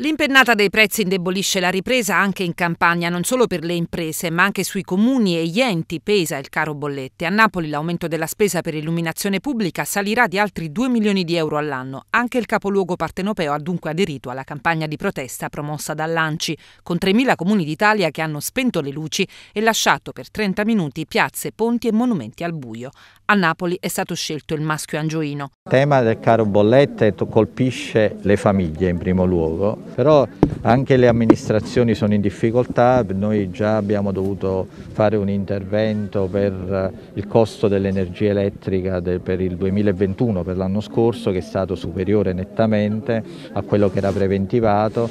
L'impennata dei prezzi indebolisce la ripresa anche in campagna, non solo per le imprese, ma anche sui comuni e gli enti pesa il caro bollette. A Napoli l'aumento della spesa per illuminazione pubblica salirà di altri 2 milioni di euro all'anno. Anche il capoluogo partenopeo ha dunque aderito alla campagna di protesta promossa dall'Anci, con 3.000 comuni d'Italia che hanno spento le luci e lasciato per 30 minuti piazze, ponti e monumenti al buio. A Napoli è stato scelto il maschio angioino. Il tema del caro bollette colpisce le famiglie in primo luogo però anche le amministrazioni sono in difficoltà, noi già abbiamo dovuto fare un intervento per eh, il costo dell'energia elettrica per il 2021, per l'anno scorso, che è stato superiore nettamente a quello che era preventivato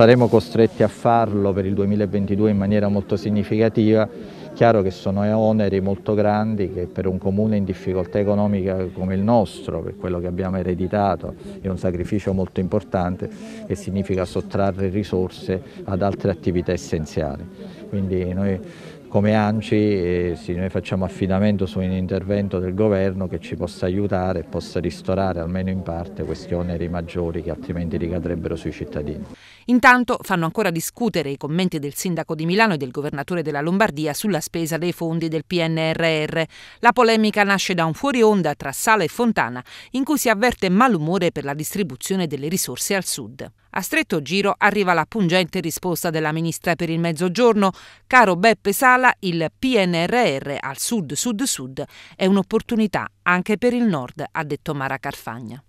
saremo costretti a farlo per il 2022 in maniera molto significativa, chiaro che sono oneri molto grandi che per un comune in difficoltà economica come il nostro, per quello che abbiamo ereditato, è un sacrificio molto importante che significa sottrarre risorse ad altre attività essenziali. Quindi noi come ANCI sì, noi facciamo affidamento su un intervento del governo che ci possa aiutare e possa ristorare almeno in parte questi oneri maggiori che altrimenti ricadrebbero sui cittadini. Intanto fanno ancora discutere i commenti del sindaco di Milano e del governatore della Lombardia sulla spesa dei fondi del PNRR. La polemica nasce da un fuori onda tra Sala e Fontana in cui si avverte malumore per la distribuzione delle risorse al sud. A stretto giro arriva la pungente risposta della ministra per il mezzogiorno. Caro Beppe Sala, il PNRR al sud-sud-sud è un'opportunità anche per il nord, ha detto Mara Carfagna.